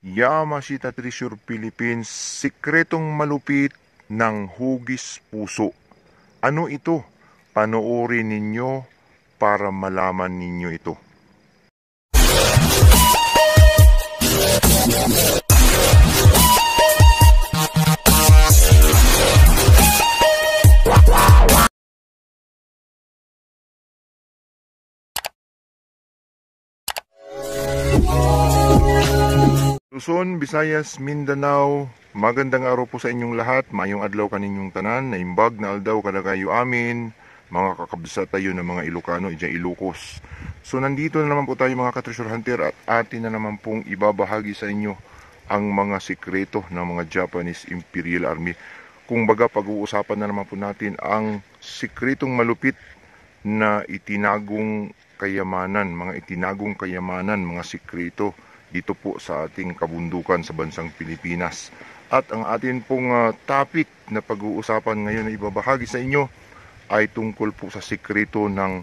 Yamashita Treasure Philippines, sikretong malupit ng hugis puso. Ano ito? Panoorin ninyo para malaman ninyo ito. Luzon, Visayas, Mindanao, magandang araw po sa inyong lahat. Mayong adlaw kaninyong tanan, na naimbag na aldaw kadagayo amin, mga kakabsa tayo ng mga Ilocano, dyan Ilocos. So nandito na naman po tayo mga ka-treasure hunter at atin na naman pong ibabahagi sa inyo ang mga sikreto ng mga Japanese Imperial Army. Kung baga pag-uusapan na naman po natin ang sikretong malupit na itinagong kayamanan, mga itinagong kayamanan, mga sikreto dito po sa ating kabundukan sa bansang Pilipinas. At ang atin pong uh, topic na pag-uusapan ngayon na ibabahagi sa inyo ay tungkol po sa sikreto ng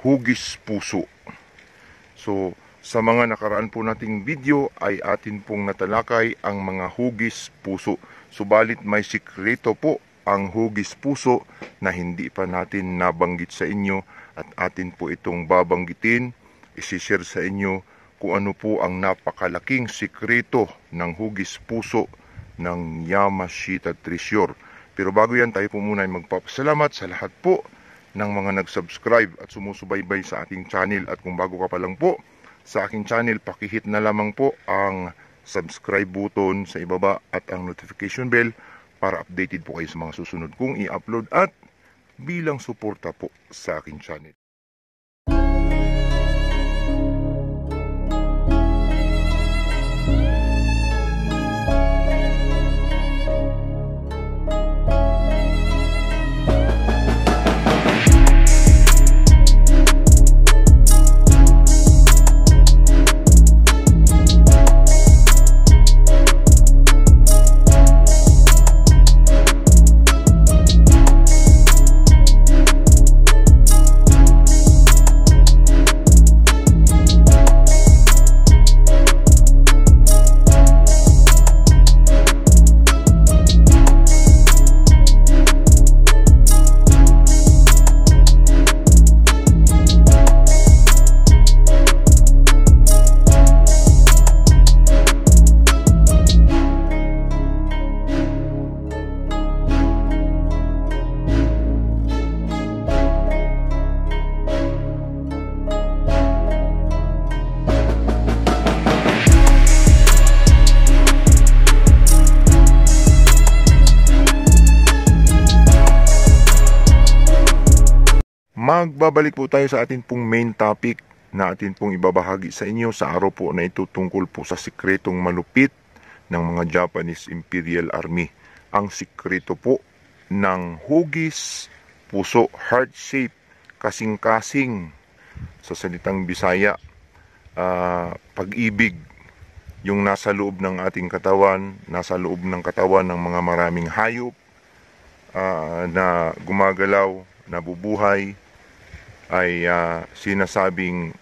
hugis puso. So, sa mga nakaraan po nating video ay atin pong natalakay ang mga hugis puso. Subalit may sikreto po ang hugis puso na hindi pa natin nabanggit sa inyo at atin po itong babanggitin, isishare sa inyo kung ano po ang napakalaking sikreto ng hugis puso ng Yamashita Treasure. Pero bago yan tayo po muna ay magpapasalamat sa lahat po ng mga nag-subscribe at sumusubaybay sa ating channel. At kung bago ka pa lang po sa aking channel, pakihit na lamang po ang subscribe button sa ibaba at ang notification bell para updated po kayo sa mga susunod kong i-upload at bilang suporta po sa aking channel. magbabalik po tayo sa atin pong main topic na atin pong ibabahagi sa inyo sa araw po na ito tungkol po sa sikretong malupit ng mga Japanese Imperial Army. Ang sikreto po ng hugis, puso, heart shape, kasing-kasing sa salitang Bisaya, uh, pag-ibig, yung nasa loob ng ating katawan, nasa loob ng katawan ng mga maraming hayop uh, na gumagalaw, nabubuhay, ay uh, sinasabing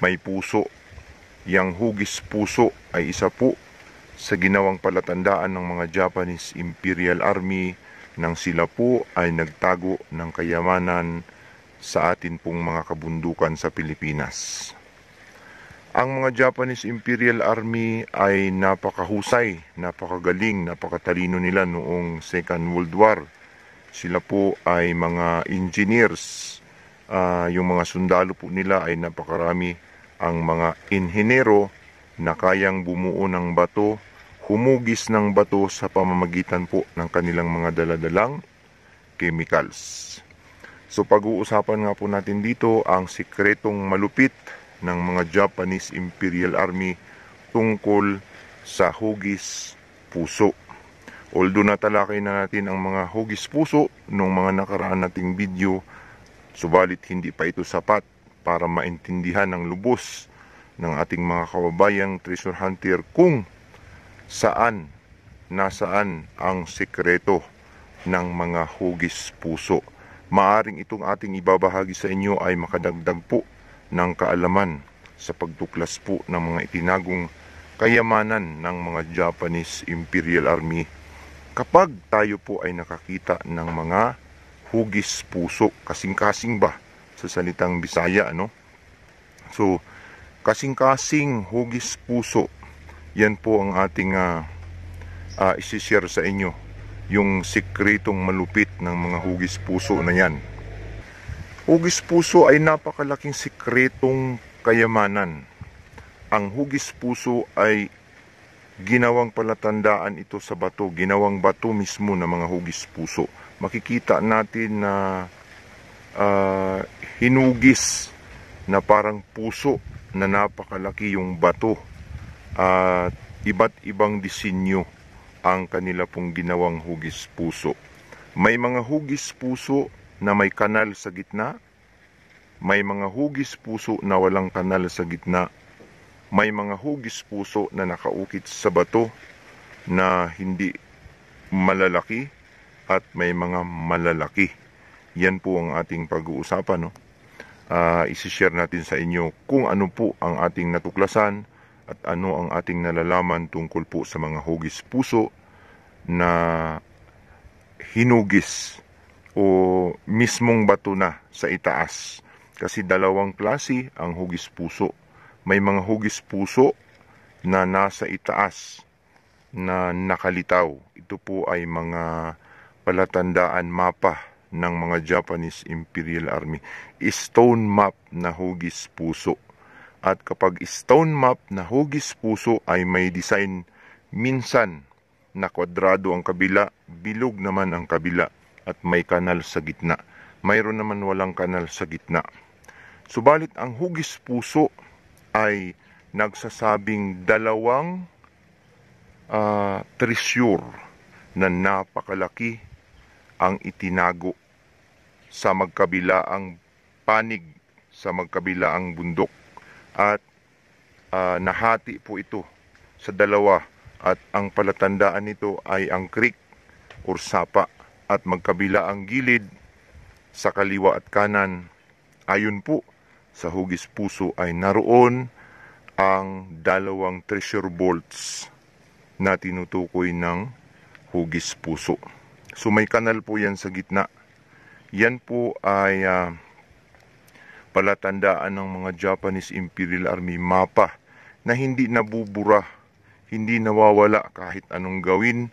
may puso. Yang hugis puso ay isa po sa ginawang palatandaan ng mga Japanese Imperial Army nang sila po ay nagtago ng kayamanan sa atin pong mga kabundukan sa Pilipinas. Ang mga Japanese Imperial Army ay napakahusay, napakagaling, napakatalino nila noong Second World War. Sila po ay mga engineers, uh, yung mga sundalo po nila ay napakarami ang mga inhenero na kayang bumuo ng bato, humugis ng bato sa pamamagitan po ng kanilang mga daladalang chemicals. So pag-uusapan nga po natin dito ang sikretong malupit ng mga Japanese Imperial Army tungkol sa hugis puso. Although natalakay na natin ang mga hugis puso nung mga nakaraan nating video Subalit hindi pa ito sapat para maintindihan ng lubos ng ating mga kababayang treasure hunter kung saan nasaan ang sekreto ng mga hugis puso. Maaring itong ating ibabahagi sa inyo ay makadagdag po ng kaalaman sa pagtuklas po ng mga itinagong kayamanan ng mga Japanese Imperial Army kapag tayo po ay nakakita ng mga hugis puso, kasing-kasing ba sa salitang Bisaya, no? So, kasing-kasing hugis puso, yan po ang ating uh, uh, isishare sa inyo, yung sikretong malupit ng mga hugis puso na yan. Hugis puso ay napakalaking sikretong kayamanan. Ang hugis puso ay ginawang palatandaan ito sa bato, ginawang bato mismo ng mga hugis puso makikita natin na uh, hinugis na parang puso na napakalaki yung bato at uh, iba't ibang disenyo ang kanila pong ginawang hugis puso. May mga hugis puso na may kanal sa gitna, may mga hugis puso na walang kanal sa gitna, may mga hugis puso na nakaukit sa bato na hindi malalaki, at may mga malalaki. Yan po ang ating pag-uusapan. No? Uh, isishare natin sa inyo kung ano po ang ating natuklasan at ano ang ating nalalaman tungkol po sa mga hugis puso na hinugis o mismong bato na sa itaas. Kasi dalawang klase ang hugis puso. May mga hugis puso na nasa itaas na nakalitaw. Ito po ay mga palatandaan mapa ng mga Japanese Imperial Army. Stone map na hugis puso. At kapag stone map na hugis puso ay may design minsan na kwadrado ang kabila, bilog naman ang kabila at may kanal sa gitna. Mayroon naman walang kanal sa gitna. Subalit ang hugis puso ay nagsasabing dalawang uh, ah, treasure na napakalaki ang itinago sa magkabila ang panig, sa magkabila ang bundok. At uh, nahati po ito sa dalawa at ang palatandaan nito ay ang creek or sapa at magkabila ang gilid sa kaliwa at kanan. Ayon po sa hugis puso ay naroon ang dalawang treasure bolts na tinutukoy ng hugis puso. So may kanal po yan sa gitna. Yan po ay uh, palatandaan ng mga Japanese Imperial Army mapa na hindi nabubura, hindi nawawala kahit anong gawin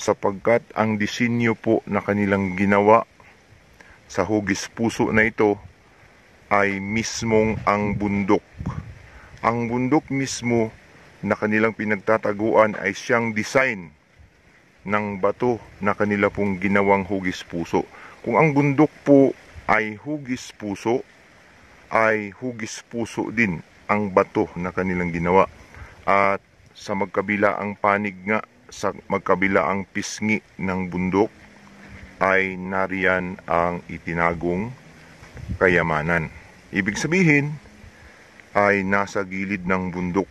sapagkat ang disenyo po na kanilang ginawa sa hugis puso na ito ay mismong ang bundok. Ang bundok mismo na kanilang pinagtataguan ay siyang design ng bato na kanila pong ginawang hugis puso. Kung ang bundok po ay hugis puso, ay hugis puso din ang bato na kanilang ginawa. At sa magkabila ang panig nga, sa magkabila ang pisngi ng bundok, ay nariyan ang itinagong kayamanan. Ibig sabihin, ay nasa gilid ng bundok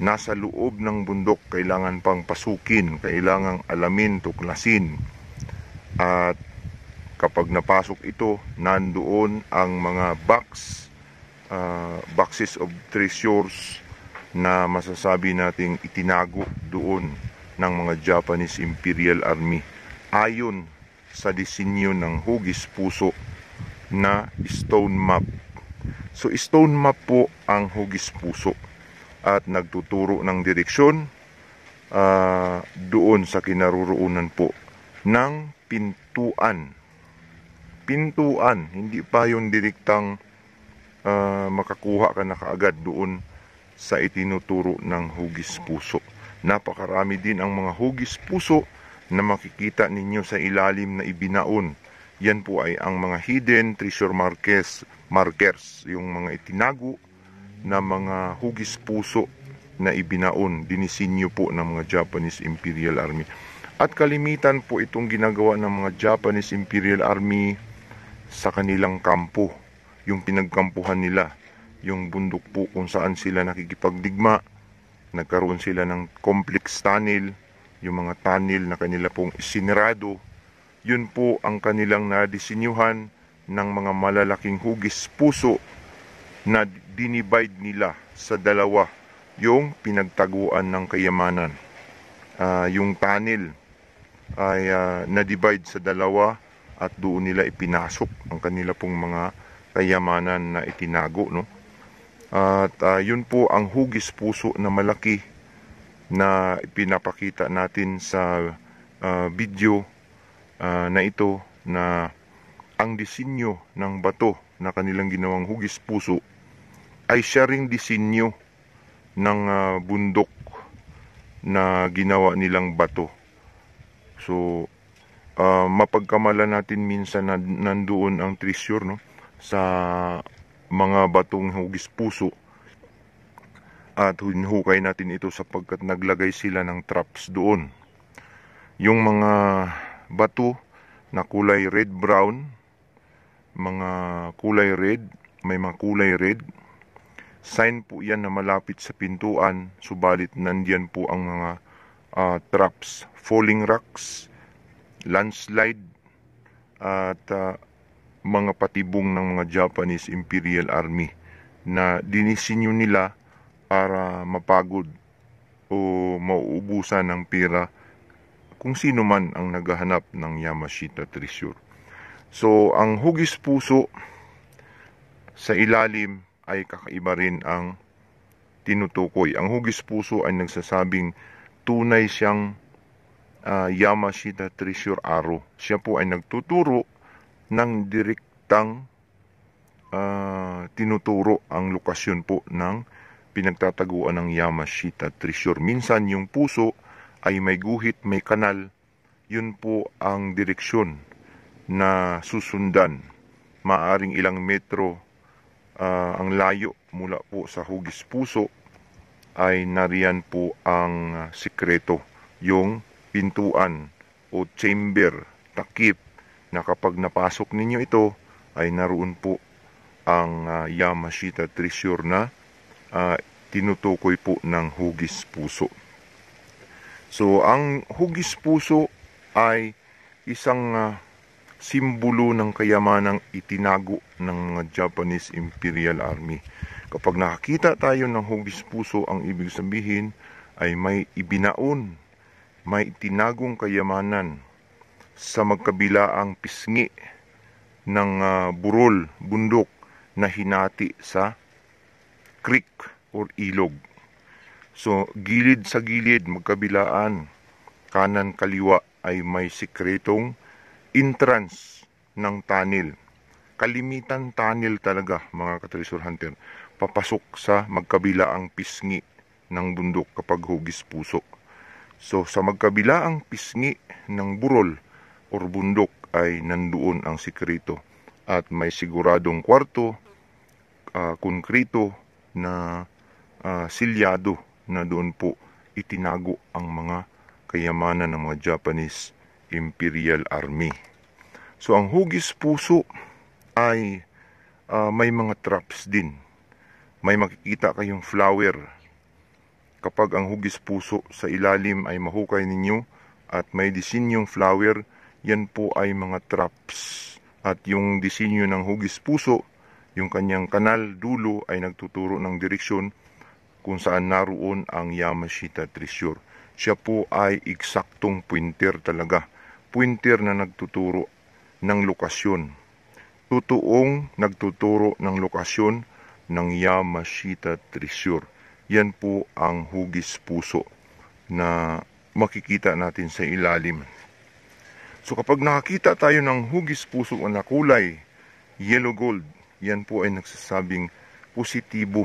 nasa loob ng bundok kailangan pang pasukin, kailangan alamin, tuklasin. At kapag napasok ito, nandoon ang mga box, uh, boxes of treasures na masasabi nating itinago doon ng mga Japanese Imperial Army ayon sa disenyo ng hugis puso na stone map. So stone map po ang hugis puso at nagtuturo ng direksyon uh, doon sa kinaroroonan po ng pintuan. Pintuan, hindi pa yung direktang uh, makakuha ka na kaagad doon sa itinuturo ng hugis puso. Napakarami din ang mga hugis puso na makikita ninyo sa ilalim na ibinaon. Yan po ay ang mga hidden treasure markers, markers yung mga itinago na mga hugis puso na ibinaon, dinisinyo po ng mga Japanese Imperial Army. At kalimitan po itong ginagawa ng mga Japanese Imperial Army sa kanilang kampo, yung pinagkampuhan nila, yung bundok po kung saan sila nakikipagdigma, nagkaroon sila ng complex tunnel, yung mga tunnel na kanila pong isinirado, yun po ang kanilang nadisinyuhan ng mga malalaking hugis puso na dinivide nila sa dalawa yung pinagtaguan ng kayamanan. Uh, yung tunnel ay uh, na-divide sa dalawa at doon nila ipinasok ang kanila pong mga kayamanan na itinago. No? At uh, yun po ang hugis puso na malaki na ipinapakita natin sa uh, video uh, na ito na ang disenyo ng bato na kanilang ginawang hugis puso ay siya ring disenyo ng uh, bundok na ginawa nilang bato. So, uh, ah, mapagkamala natin minsan na nandoon ang treasure no, sa mga batong hugis puso at hinhukay natin ito sapagkat naglagay sila ng traps doon. Yung mga bato na kulay red-brown, mga kulay red, may mga kulay red, Sign po yan na malapit sa pintuan, subalit nandiyan po ang mga uh, traps, falling rocks, landslide, at uh, mga patibong ng mga Japanese Imperial Army na dinisenyo nila para mapagod o mauubusan ng pera kung sino man ang naghahanap ng Yamashita treasure. So, ang hugis puso sa ilalim ay kakaiba rin ang tinutukoy. Ang hugis puso ay nagsasabing tunay siyang uh, Yamashita Treasure Arrow. Siya po ay nagtuturo ng direktang uh, tinuturo ang lokasyon po ng pinagtataguan ng Yamashita Treasure. Minsan yung puso ay may guhit, may kanal. Yun po ang direksyon na susundan. Maaring ilang metro uh, ang layo mula po sa hugis puso ay nariyan po ang ah, sikreto, yung pintuan o chamber, takip na kapag napasok ninyo ito ay naroon po ang uh, Yamashita treasure na uh, tinutukoy po ng hugis puso. So ang hugis puso ay isang uh, simbolo ng kayamanang itinago ng mga Japanese Imperial Army. Kapag nakakita tayo ng hugis puso, ang ibig sabihin ay may ibinaon, may itinagong kayamanan sa magkabilaang pisngi ng uh, burol, bundok na hinati sa creek or ilog. So, gilid sa gilid, magkabilaan, kanan kaliwa ay may sikretong entrance ng tunnel. Kalimitan tunnel talaga mga katresure hunter. Papasok sa magkabila ang pisngi ng bundok kapag hugis puso. So sa magkabila ang pisngi ng burol or bundok ay nandoon ang sikreto at may siguradong kwarto, uh, ah, konkrito na uh, silyado na doon po itinago ang mga kayamanan ng mga Japanese Imperial Army. So ang hugis puso ay uh, may mga traps din. May makikita kayong flower. Kapag ang hugis puso sa ilalim ay mahukay ninyo at may disinyong flower, yan po ay mga traps. At yung disenyo ng hugis puso, yung kanyang kanal dulo ay nagtuturo ng direksyon kung saan naroon ang Yamashita Treasure. Siya po ay eksaktong pointer talaga pointer na nagtuturo ng lokasyon. Totoong nagtuturo ng lokasyon ng Yamashita Treasure. Yan po ang hugis puso na makikita natin sa ilalim. So kapag nakakita tayo ng hugis puso na kulay, yellow gold, yan po ay nagsasabing positibo,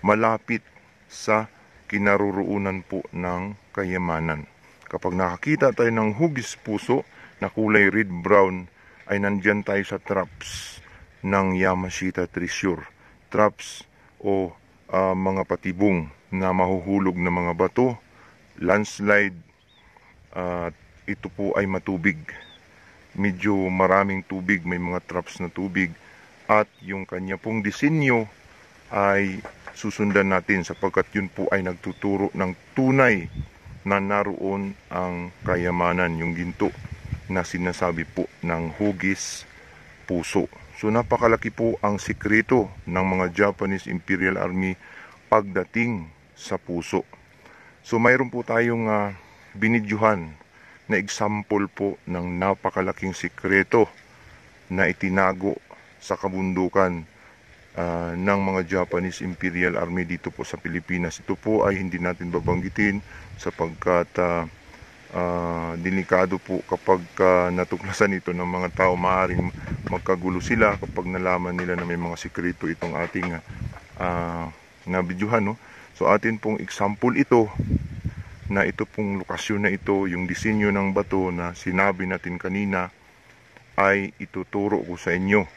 malapit sa kinaruroonan po ng kayamanan. Kapag nakakita tayo ng hugis puso na kulay red brown, ay nandiyan tayo sa traps ng Yamashita Treasure. Traps o uh, mga patibong na mahuhulog ng mga bato, landslide, at uh, ito po ay matubig. Medyo maraming tubig, may mga traps na tubig. At yung kanya pong disenyo ay susundan natin sapagkat yun po ay nagtuturo ng tunay na naroon ang kayamanan, yung ginto na sinasabi po ng hugis puso. So napakalaki po ang sikreto ng mga Japanese Imperial Army pagdating sa puso. So mayroon po tayong uh, ah, binidyuhan na example po ng napakalaking sikreto na itinago sa kabundukan uh, ng mga Japanese Imperial Army dito po sa Pilipinas. Ito po ay hindi natin babanggitin sapagkat uh, uh, delikado po kapag uh, natuklasan ito ng mga tao. Maaring magkagulo sila kapag nalaman nila na may mga sikreto itong ating uh, nabidyuhan. No? So atin pong example ito na ito pong lokasyon na ito, yung disenyo ng bato na sinabi natin kanina ay ituturo ko sa inyo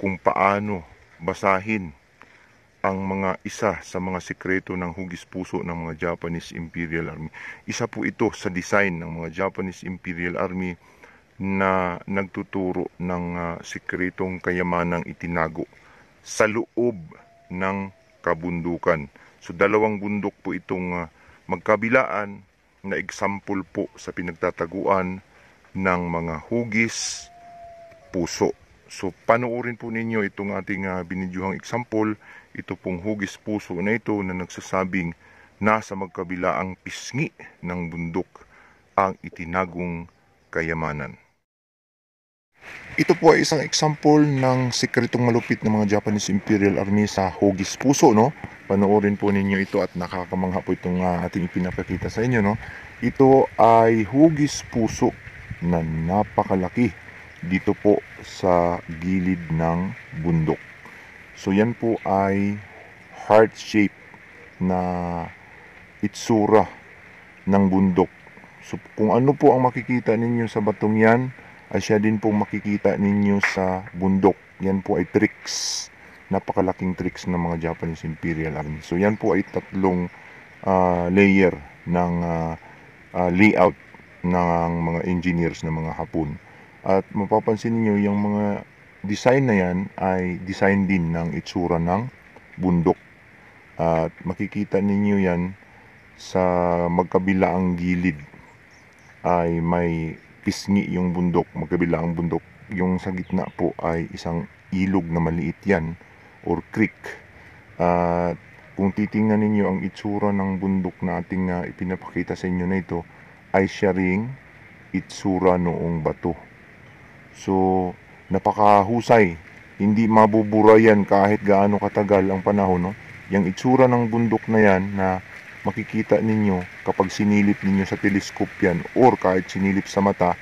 kung paano basahin ang mga isa sa mga sikreto ng hugis puso ng mga Japanese Imperial Army. Isa po ito sa design ng mga Japanese Imperial Army na nagtuturo ng uh, sikretong kayamanang itinago sa loob ng kabundukan. So dalawang bundok po itong uh, magkabilaan na example po sa pinagtataguan ng mga hugis puso. So panoorin po ninyo itong ating uh, binidyohang example, ito pong hugis puso na ito na nagsasabing nasa magkabila ang pisngi ng bundok ang itinagong kayamanan. Ito po ay isang example ng sikretong malupit ng mga Japanese Imperial Army sa hugis Puso, no? Panoorin po ninyo ito at nakakamangha po itong uh, ating ipinapakita sa inyo, no? Ito ay hugis Puso na napakalaki dito po sa gilid ng bundok. So yan po ay heart shape na itsura ng bundok. So kung ano po ang makikita ninyo sa batong yan, ay siya din po makikita ninyo sa bundok. Yan po ay tricks. Napakalaking tricks ng mga Japanese Imperial Army. So yan po ay tatlong uh, layer ng uh, uh, layout ng mga engineers ng mga Hapon. At mapapansin niyo yung mga design na yan ay design din ng itsura ng bundok. At makikita ninyo yan sa magkabilaang gilid ay may pisngi yung bundok, magkabilaang bundok. Yung sa gitna po ay isang ilog na maliit yan or creek. At kung titingnan ninyo ang itsura ng bundok na ating uh, ipinapakita sa inyo na ito ay siya ring itsura noong bato. So, napakahusay. Hindi mabubura yan kahit gaano katagal ang panahon. No? Yung itsura ng bundok na yan na makikita ninyo kapag sinilip ninyo sa telescope yan or kahit sinilip sa mata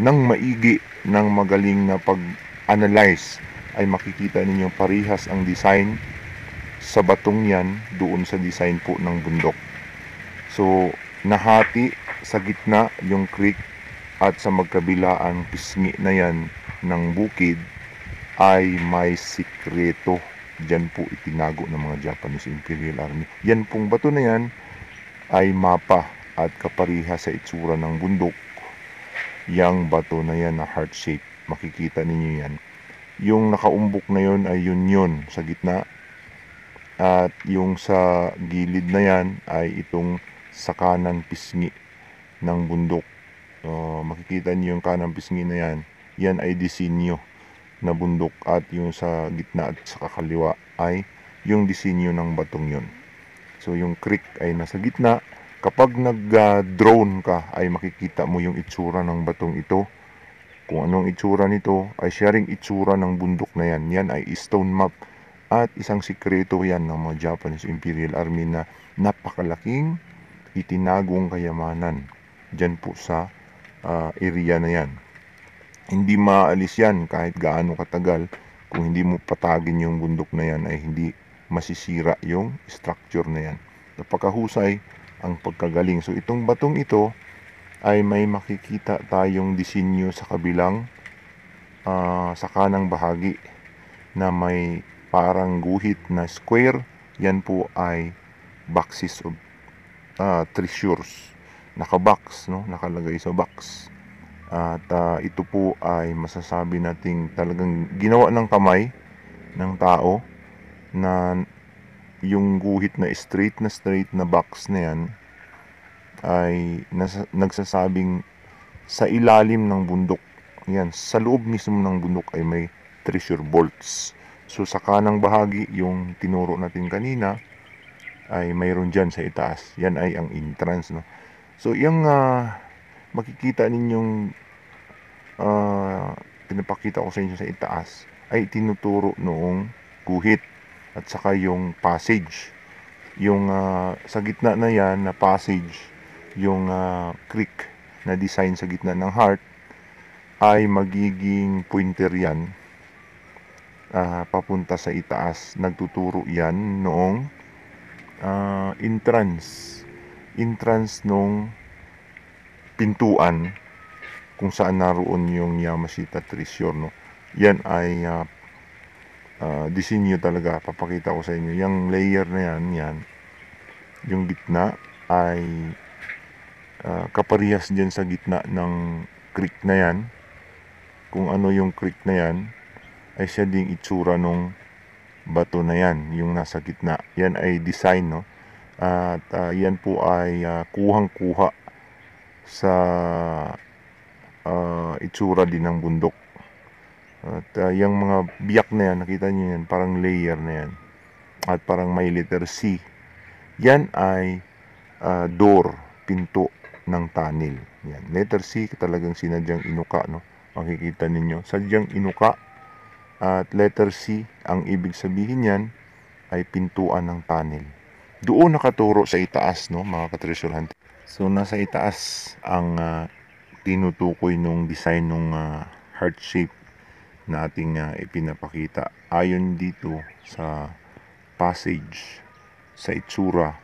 ng maigi ng magaling na pag-analyze ay makikita ninyo parihas ang design sa batong yan doon sa design po ng bundok. So, nahati sa gitna yung creek at sa magkabilaang pisngi na yan ng bukid ay may sikreto. Diyan po itinago ng mga Japanese Imperial Army. Yan pong bato na yan ay mapa at kapariha sa itsura ng bundok. Yang bato na yan na heart shape. Makikita ninyo yan. Yung nakaumbok na yon ay yun yun sa gitna. At yung sa gilid na yan ay itong sa kanan pisngi ng bundok So, makikita niyo yung kanang pisngi na yan. Yan ay disenyo na bundok at yung sa gitna at sa kakaliwa ay yung disenyo ng batong yun. So, yung creek ay nasa gitna. Kapag nag-drone ka ay makikita mo yung itsura ng batong ito. Kung anong itsura nito ay sharing itsura ng bundok na yan. Yan ay stone map at isang sikreto yan ng mga Japanese Imperial Army na napakalaking itinagong kayamanan dyan po sa uh, area na yan. Hindi maaalis yan kahit gaano katagal. Kung hindi mo patagin yung bundok na yan ay hindi masisira yung structure na yan. Napakahusay ang pagkagaling. So itong batong ito ay may makikita tayong disenyo sa kabilang uh, sa kanang bahagi na may parang guhit na square. Yan po ay boxes of uh, treasures naka-box, no? nakalagay sa box. At uh, ito po ay masasabi nating talagang ginawa ng kamay ng tao na yung guhit na straight na straight na box na yan ay nasa, nagsasabing sa ilalim ng bundok. Yan, sa loob mismo ng bundok ay may treasure bolts. So sa kanang bahagi, yung tinuro natin kanina, ay mayroon dyan sa itaas. Yan ay ang entrance. No? So, yung uh, makikita ninyong uh, pinapakita ko sa inyo sa itaas ay tinuturo noong guhit at saka yung passage. Yung uh, sa gitna na yan na passage, yung uh, creek na design sa gitna ng heart ay magiging pointer yan uh, papunta sa itaas. Nagtuturo yan noong uh, entrance entrance nung pintuan kung saan naroon yung Yamashita Treasure no. Yan ay uh, uh, disenyo talaga papakita ko sa inyo. Yung layer na yan, yan. Yung gitna ay uh, kaparehas diyan sa gitna ng creek na yan. Kung ano yung creek na yan ay siya ding itsura nung bato na yan, yung nasa gitna. Yan ay design no at uh, yan po ay uh, kuhang-kuha sa uh, itsura din ng bundok. At uh, yung mga biyak na yan, nakita nyo yan, parang layer na yan. At parang may letter C. Yan ay uh, door, pinto ng tunnel. Yan. Letter C, talagang sinadyang inuka. No? Makikita ninyo, sadyang inuka. At letter C, ang ibig sabihin yan ay pintuan ng tunnel doon nakaturo sa itaas no mga ka-treasure so nasa itaas ang uh, tinutukoy nung design nung uh, heart shape na uh, ipinapakita ayon dito sa passage sa itsura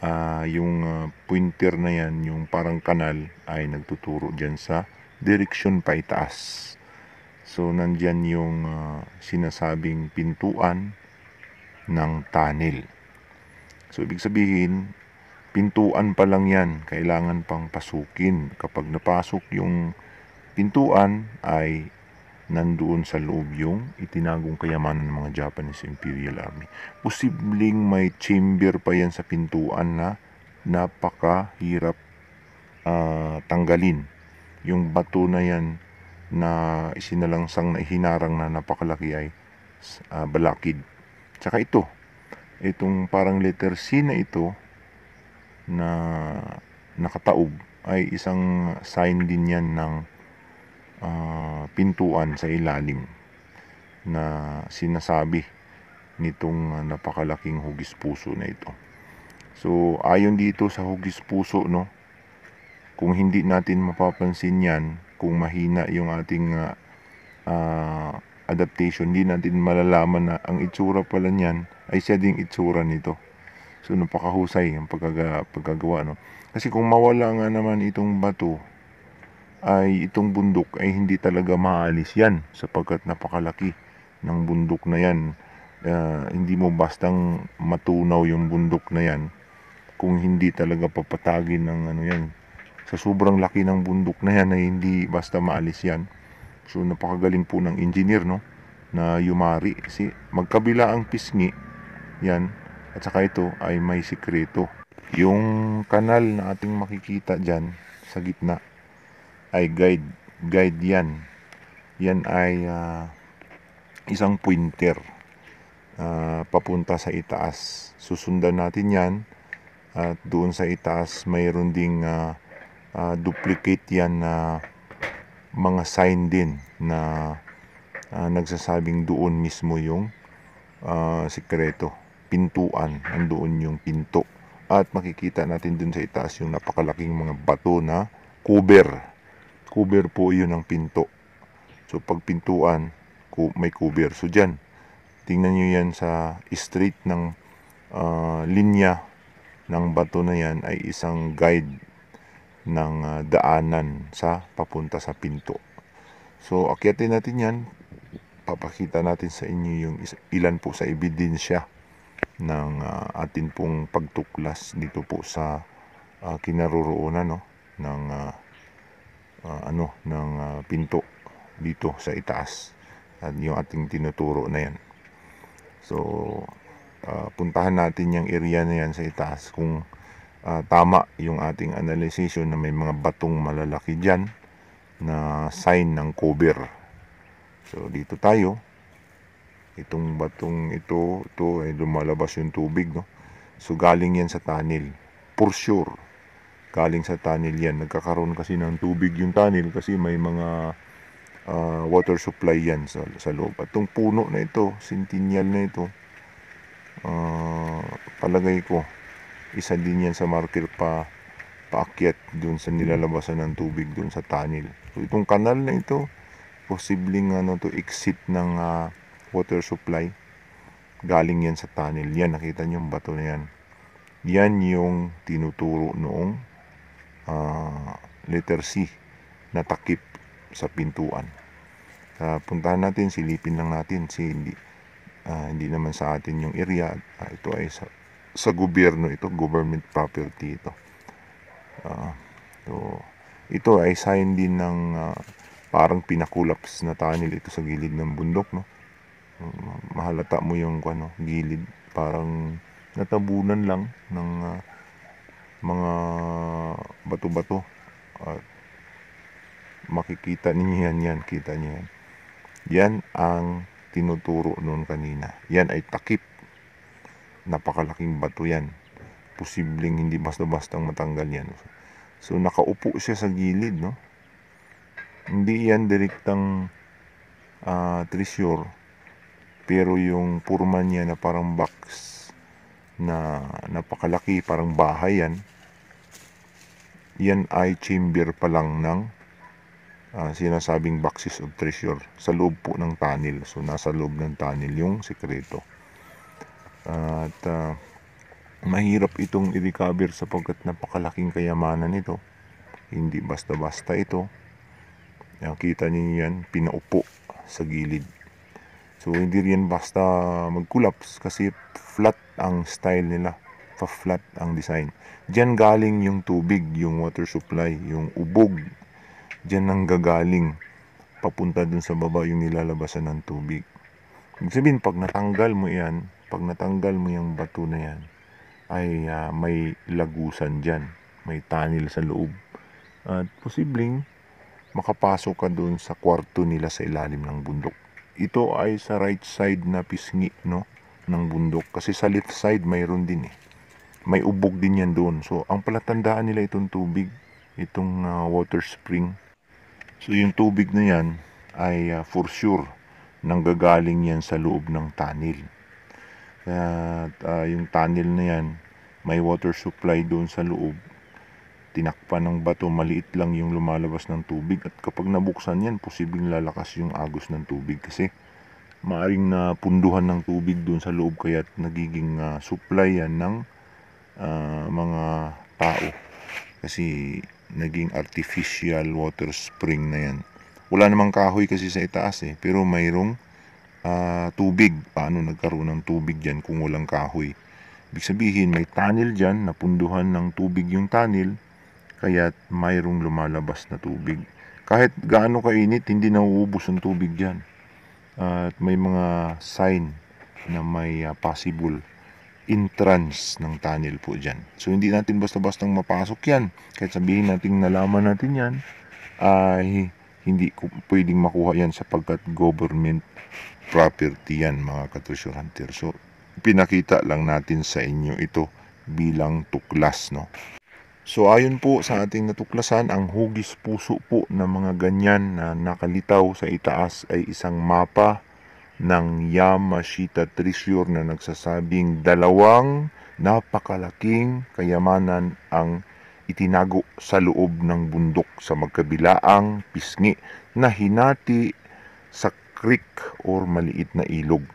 uh, yung uh, pointer na yan yung parang kanal ay nagtuturo dyan sa direksyon pa itaas so nandyan yung uh, sinasabing pintuan ng tunnel So, ibig sabihin, pintuan pa lang yan. Kailangan pang pasukin. Kapag napasok yung pintuan, ay nandoon sa loob yung itinagong kayamanan ng mga Japanese Imperial Army. Posibleng may chamber pa yan sa pintuan na napakahirap uh, tanggalin. Yung bato na yan na isinalangsang na hinarang na napakalaki ay uh, balakid. Tsaka ito, itong parang letter C na ito na nakataob ay isang sign din yan ng uh, pintuan sa ilalim na sinasabi nitong napakalaking hugis puso na ito. So ayon dito sa hugis puso no, kung hindi natin mapapansin yan, kung mahina yung ating uh, adaptation, hindi natin malalaman na ang itsura pala niyan ay siya ding itsura nito. So, napakahusay ang pagkaga, pagkagawa. No? Kasi kung mawala nga naman itong bato, ay itong bundok ay hindi talaga maalis yan sapagkat napakalaki ng bundok na yan. Uh, hindi mo bastang matunaw yung bundok na yan kung hindi talaga papatagin ng ano yan. Sa sobrang laki ng bundok na yan ay hindi basta maalis yan So napakagaling po ng engineer no na yumari si magkabila ang pisngi yan at saka ito ay may sikreto. Yung kanal na ating makikita diyan sa gitna ay guide guide yan. Yan ay uh, isang pointer uh, papunta sa itaas. Susundan natin yan at doon sa itaas mayroon ding uh, uh, duplicate yan na uh, mga sign din na uh, nagsasabing doon mismo yung uh, sikreto pintuan andoon yung pinto at makikita natin dun sa itaas yung napakalaking mga bato na cover cover po yun ng pinto so pag pintuan may cover so dyan tingnan nyo yan sa street ng uh, linya ng bato na yan ay isang guide ng ah, daanan sa papunta sa pinto. So akyatin natin yan. Papakita natin sa inyo yung ilan po sa ebidensya ng uh, atin pong pagtuklas dito po sa uh, kinaroroonan no ng uh, uh, ano ng uh, pinto dito sa itaas at yung ating tinuturo na yan. So uh, puntahan natin yung area na yan sa itaas kung uh, tama yung ating analysis na may mga batong malalaki dyan na sign ng cover. So dito tayo. Itong batong ito, ito ay eh, lumalabas yung tubig. No? So galing yan sa tunnel. For sure. Galing sa tunnel yan. Nagkakaroon kasi ng tubig yung tunnel kasi may mga uh, water supply yan sa, sa loob. At itong puno na ito, sintinyal na ito, uh, palagay ko, isa din yan sa marker pa paakyat dun sa nilalabasan ng tubig dun sa tunnel. So, itong kanal na ito, posibleng ano to exit ng uh, water supply. Galing yan sa tunnel. Yan, nakita nyo yung bato na yan. Yan yung tinuturo noong uh, letter C na takip sa pintuan. Uh, puntahan natin, silipin lang natin. Si, hindi, uh, hindi naman sa atin yung area. Uh, ito ay sa sa gobyerno ito, government property ito. Uh, so, ito ay sign din ng uh, parang pinakulaps na tunnel ito sa gilid ng bundok. No? Uh, mahalata mo yung ano, gilid, parang natabunan lang ng uh, mga bato-bato. At makikita niyo yan, yan, kita niyo yan. Yan ang tinuturo noon kanina. Yan ay takip napakalaking bato yan posibleng hindi basta-bastang matanggal yan so nakaupo siya sa gilid no hindi yan direktang uh, ah, treasure pero yung purma niya na parang box na napakalaki parang bahay yan yan ay chamber pa lang ng uh, sinasabing boxes of treasure sa loob po ng tunnel so nasa loob ng tunnel yung sekreto at uh, mahirap itong i-recover sapagkat napakalaking kayamanan nito. Hindi basta-basta ito. Nakita niyo yan, pinaupo sa gilid. So hindi rin basta mag-collapse kasi flat ang style nila. Pa-flat ang design. Diyan galing yung tubig, yung water supply, yung ubog. Diyan ang gagaling papunta dun sa baba yung nilalabasan ng tubig. Ibig sabihin, pag natanggal mo yan, pag natanggal mo yung bato na yan, ay uh, may lagusan dyan, may tunnel sa loob. At posibleng makapasok ka doon sa kwarto nila sa ilalim ng bundok. Ito ay sa right side na pisngi no, ng bundok kasi sa left side mayroon din eh. May ubog din yan doon. So ang palatandaan nila itong tubig, itong uh, water spring. So yung tubig na yan ay uh, for sure nanggagaling yan sa loob ng tunnel. Kaya uh, yung tunnel na yan, may water supply doon sa loob. Tinakpan ng bato, maliit lang yung lumalabas ng tubig. At kapag nabuksan yan, posibleng lalakas yung agos ng tubig kasi maaring napunduhan ng tubig doon sa loob kaya nagiging uh, supply yan ng uh, mga tao. Kasi naging artificial water spring na yan. Wala namang kahoy kasi sa itaas eh, pero mayroong uh, tubig. Paano nagkaroon ng tubig dyan kung walang kahoy? Ibig sabihin, may tunnel dyan, napunduhan ng tubig yung tunnel, kaya mayroong lumalabas na tubig. Kahit gaano kainit, hindi nauubos ang tubig dyan. at may mga sign na may uh, possible entrance ng tunnel po dyan. So, hindi natin basta-bastang mapasok yan. Kahit sabihin natin nalaman natin yan, ay uh, hindi pwedeng makuha yan sapagkat government property yan mga katresure hunter. So, pinakita lang natin sa inyo ito bilang tuklas. No? So, ayon po sa ating natuklasan, ang hugis puso po ng mga ganyan na nakalitaw sa itaas ay isang mapa ng Yamashita Treasure na nagsasabing dalawang napakalaking kayamanan ang itinago sa loob ng bundok sa magkabilaang pisngi na hinati sa creek or maliit na ilog.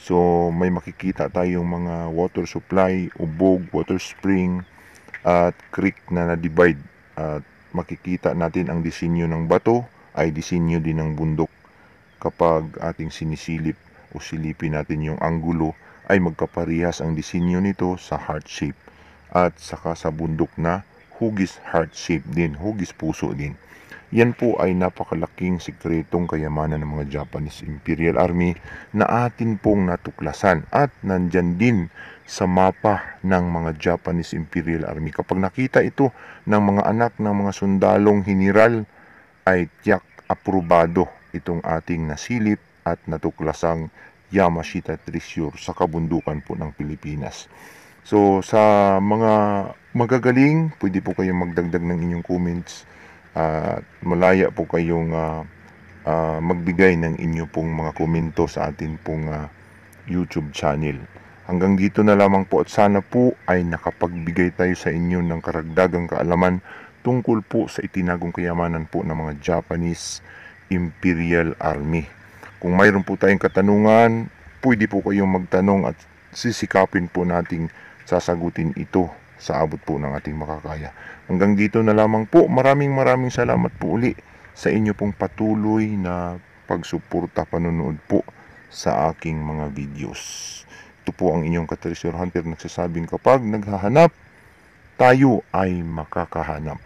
So may makikita tayong mga water supply, ubog, water spring at creek na na-divide at makikita natin ang disenyo ng bato ay disenyo din ng bundok kapag ating sinisilip o silipin natin yung angulo ay magkaparihas ang disenyo nito sa heart shape at saka sa bundok na hugis heart shape din, hugis puso din. Yan po ay napakalaking sikretong kayamanan ng mga Japanese Imperial Army na atin pong natuklasan at nandyan din sa mapa ng mga Japanese Imperial Army. Kapag nakita ito ng mga anak ng mga sundalong hiniral ay tiyak aprobado itong ating nasilip at natuklasang Yamashita Treasure sa kabundukan po ng Pilipinas. So sa mga magagaling, pwede po kayong magdagdag ng inyong comments at malaya po kayong uh, uh, magbigay ng inyo pong mga komento sa atin pong uh, YouTube channel. Hanggang dito na lamang po at sana po ay nakapagbigay tayo sa inyo ng karagdagang kaalaman tungkol po sa itinagong kayamanan po ng mga Japanese Imperial Army. Kung mayroon po tayong katanungan, pwede po kayong magtanong at sisikapin po nating sasagutin ito sa abot po ng ating makakaya. Hanggang dito na lamang po. Maraming maraming salamat po uli sa inyo pong patuloy na pagsuporta panonood po sa aking mga videos. Ito po ang inyong Katresure Hunter nagsasabing kapag naghahanap, tayo ay makakahanap.